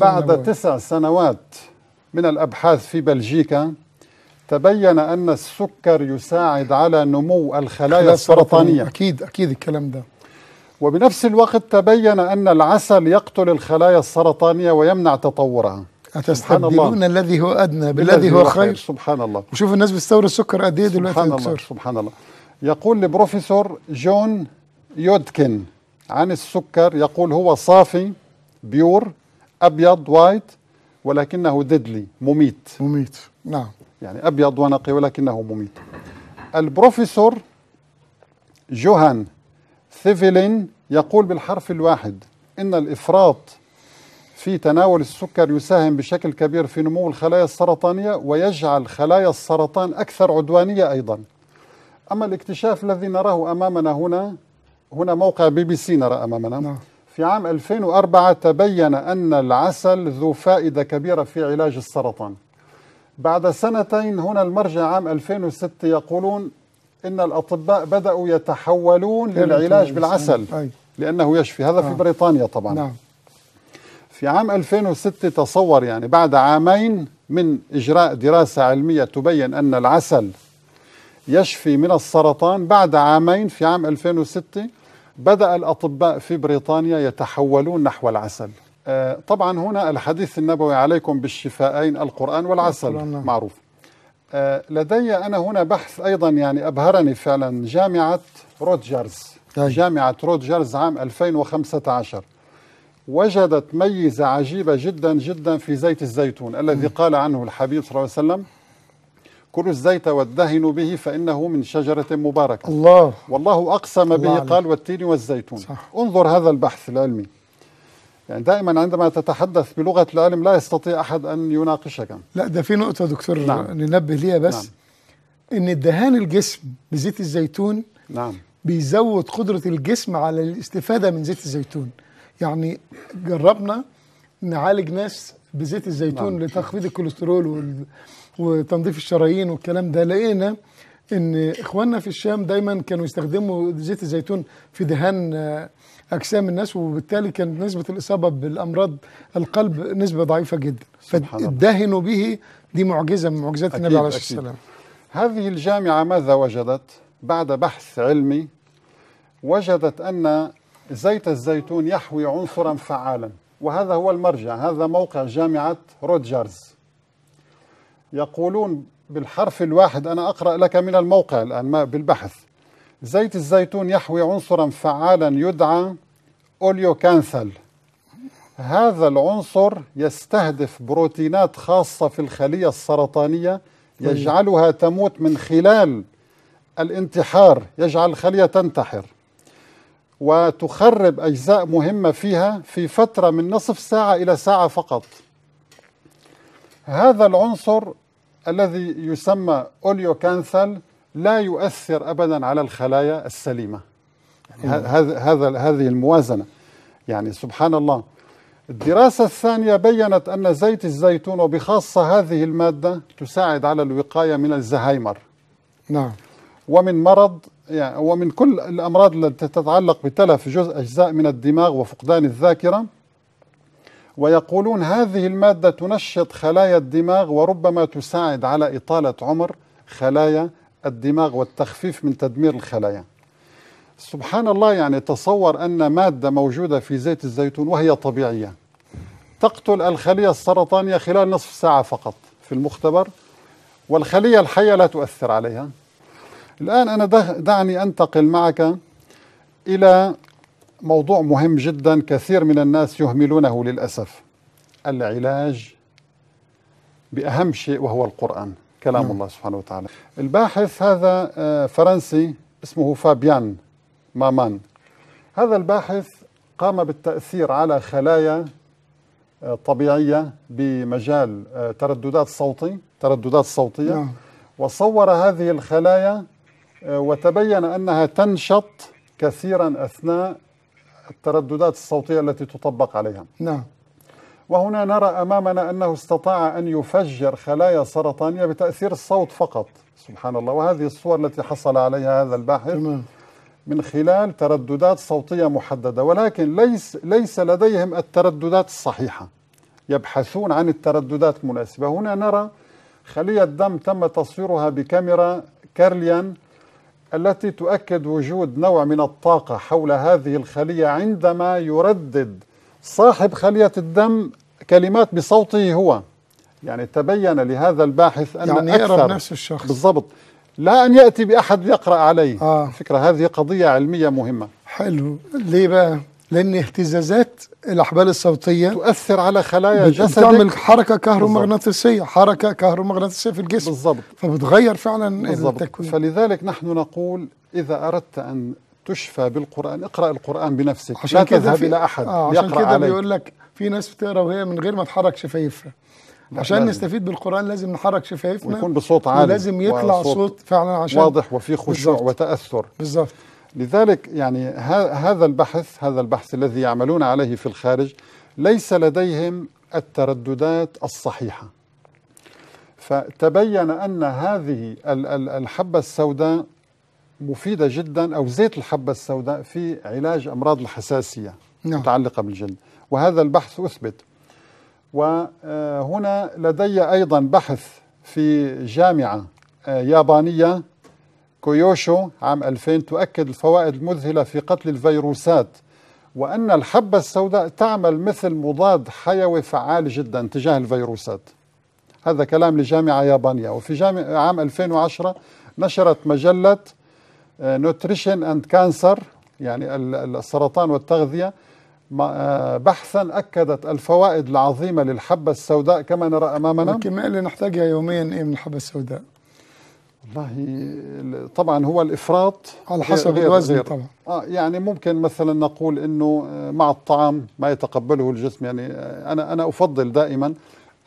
بعد تسع سنوات من الأبحاث في بلجيكا تبين أن السكر يساعد على نمو الخلايا السرطانية أكيد أكيد الكلام ده وبنفس الوقت تبين أن العسل يقتل الخلايا السرطانية ويمنع تطورها أتستبدلون الذي هو أدنى بالذي هو خير سبحان الله وشوف الناس بتستورد السكر قد إيه دلوقتي سبحان الله سبحان الله يقول البروفيسور جون يودكن عن السكر يقول هو صافي بيور أبيض وايت ولكنه ديدلي مميت مميت نعم يعني أبيض ونقي ولكنه مميت البروفيسور جوهان ثيفيلين يقول بالحرف الواحد إن الإفراط في تناول السكر يساهم بشكل كبير في نمو الخلايا السرطانية ويجعل خلايا السرطان أكثر عدوانية أيضا أما الاكتشاف الذي نراه أمامنا هنا هنا موقع بي بي سي نرى أمامنا نعم. في عام 2004 تبين أن العسل ذو فائدة كبيرة في علاج السرطان بعد سنتين هنا المرجع عام 2006 يقولون إن الأطباء بدأوا يتحولون للعلاج بالعسل لأنه يشفي هذا في آه. بريطانيا طبعا نعم. في عام 2006 تصور يعني بعد عامين من إجراء دراسة علمية تبين أن العسل يشفي من السرطان بعد عامين في عام 2006 بدأ الأطباء في بريطانيا يتحولون نحو العسل آه، طبعا هنا الحديث النبوي عليكم بالشفاءين القرآن والعسل نعم. معروف آه، لدي أنا هنا بحث أيضا يعني أبهرني فعلا جامعة روجرز نعم. جامعة روجرز عام 2015 وجدت ميزة عجيبة جدا جدا في زيت الزيتون الذي نعم. قال عنه الحبيب صلى الله عليه وسلم كلوا الزيت والدهنوا به فإنه من شجرة مباركة الله والله أقسم الله به عليك. قال والتين والزيتون صح. انظر هذا البحث العلمي يعني دائما عندما تتحدث بلغة العلم لا يستطيع أحد أن يناقشك لا ده في نقطة دكتور نعم. ننبه ليها بس نعم. إن الدهان الجسم بزيت الزيتون نعم بيزود قدرة الجسم على الاستفادة من زيت الزيتون يعني جربنا نعالج ناس بزيت الزيتون نعم. لتخفيض الكوليسترول وال... وتنظيف الشرايين والكلام ده لقينا ان اخواننا في الشام دايما كانوا يستخدموا زيت الزيتون في دهان آه، اجسام الناس وبالتالي كانت نسبه الاصابه بالامراض القلب نسبه ضعيفه جدا فدهنوا به دي معجزه من معجزات النبي عليه الصلاه والسلام هذه الجامعه ماذا وجدت بعد بحث علمي وجدت ان زيت الزيتون يحوي عنصرا فعالا وهذا هو المرجع هذا موقع جامعه روجرز يقولون بالحرف الواحد أنا أقرأ لك من الموقع الآن ما بالبحث زيت الزيتون يحوي عنصرا فعالا يدعى كانثل هذا العنصر يستهدف بروتينات خاصة في الخلية السرطانية طيب. يجعلها تموت من خلال الانتحار يجعل الخلية تنتحر وتخرب أجزاء مهمة فيها في فترة من نصف ساعة إلى ساعة فقط هذا العنصر الذي يسمى كانثل لا يؤثر أبدا على الخلايا السليمة يعني هذا هذه الموازنة يعني سبحان الله الدراسة الثانية بيّنت أن زيت الزيتون وبخاصة هذه المادة تساعد على الوقاية من الزهايمر نعم ومن مرض يعني ومن كل الأمراض التي تتعلق بتلف جزء أجزاء من الدماغ وفقدان الذاكرة ويقولون هذه المادة تنشط خلايا الدماغ وربما تساعد على إطالة عمر خلايا الدماغ والتخفيف من تدمير الخلايا سبحان الله يعني تصور أن مادة موجودة في زيت الزيتون وهي طبيعية تقتل الخلية السرطانية خلال نصف ساعة فقط في المختبر والخلية الحية لا تؤثر عليها الآن أنا دعني أنتقل معك إلى موضوع مهم جدا كثير من الناس يهملونه للاسف العلاج باهم شيء وهو القران كلام نعم. الله سبحانه وتعالى الباحث هذا آه، فرنسي اسمه فابيان مامان هذا الباحث قام بالتاثير على خلايا آه، طبيعيه بمجال آه، ترددات صوتي ترددات صوتيه نعم. وصور هذه الخلايا وتبين انها تنشط كثيرا اثناء الترددات الصوتية التي تطبق عليها نعم وهنا نرى أمامنا أنه استطاع أن يفجر خلايا سرطانية بتأثير الصوت فقط سبحان الله وهذه الصور التي حصل عليها هذا الباحث تمام. من خلال ترددات صوتية محددة ولكن ليس, ليس لديهم الترددات الصحيحة يبحثون عن الترددات المناسبة هنا نرى خلية دم تم تصويرها بكاميرا كارليان التي تؤكد وجود نوع من الطاقة حول هذه الخلية عندما يردد صاحب خلية الدم كلمات بصوته هو يعني تبين لهذا الباحث أن يعني أكثر نفس الشخص بالضبط لا أن يأتي بأحد يقرأ عليه آه. فكرة هذه قضية علمية مهمة حلو ليه بقى لان اهتزازات الاحبال الصوتيه تؤثر على خلايا جسدك بتعمل حركه كهرومغناطيسيه حركه كهرومغناطيسيه في الجسم بالضبط فبتغير فعلا التكوين فلذلك نحن نقول اذا اردت ان تشفى بالقران اقرا القران بنفسك عشان لا تذهب الى احد آه عشان كده بيقول لك في ناس بتقرا وهي من غير ما تحرك شفايفها عشان لازم. نستفيد بالقران لازم نحرك شفايفنا ويكون بصوت عالي ولازم يطلع صوت فعلا عشان واضح وفي خشوع وتاثر بالظبط لذلك يعني هذا البحث هذا البحث الذي يعملون عليه في الخارج ليس لديهم الترددات الصحيحه فتبين ان هذه الحبه السوداء مفيده جدا او زيت الحبه السوداء في علاج امراض الحساسيه نعم. متعلقه بالجلد وهذا البحث اثبت وهنا لدي ايضا بحث في جامعه يابانيه كويوشو عام 2000 تؤكد الفوائد المذهلة في قتل الفيروسات وأن الحبة السوداء تعمل مثل مضاد حيوي فعال جدا تجاه الفيروسات هذا كلام لجامعة يابانية وفي جامعة عام 2010 نشرت مجلة نوتريشن اند كانسر يعني السرطان والتغذية آه، بحثا أكدت الفوائد العظيمة للحبة السوداء كما نرى أمامنا لكن ما اللي نحتاجها يوميا إيه من الحبة السوداء والله طبعا هو الافراط على حسب الوزن طبعا اه يعني ممكن مثلا نقول انه آه، مع الطعام ما يتقبله الجسم يعني آه، انا انا افضل دائما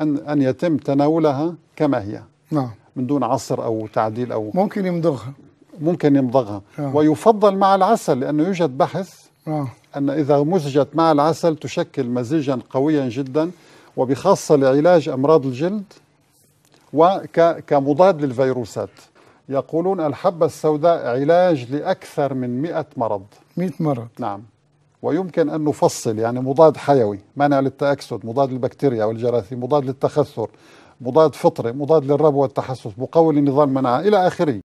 ان ان يتم تناولها كما هي نعم من دون عصر او تعديل او ممكن يمضغها ممكن يمضغها آه. ويفضل مع العسل لانه يوجد بحث آه. ان اذا مزجت مع العسل تشكل مزيجا قويا جدا وبخاصه لعلاج امراض الجلد وكمضاد للفيروسات يقولون الحبة السوداء علاج لأكثر من 100 مرض 100 مرض نعم ويمكن أن نفصل يعني مضاد حيوي منع للتأكسد مضاد للبكتيريا والجراثيم مضاد للتخثر مضاد فطري مضاد للربو والتحسس مقوي للنظام المناعة إلى آخره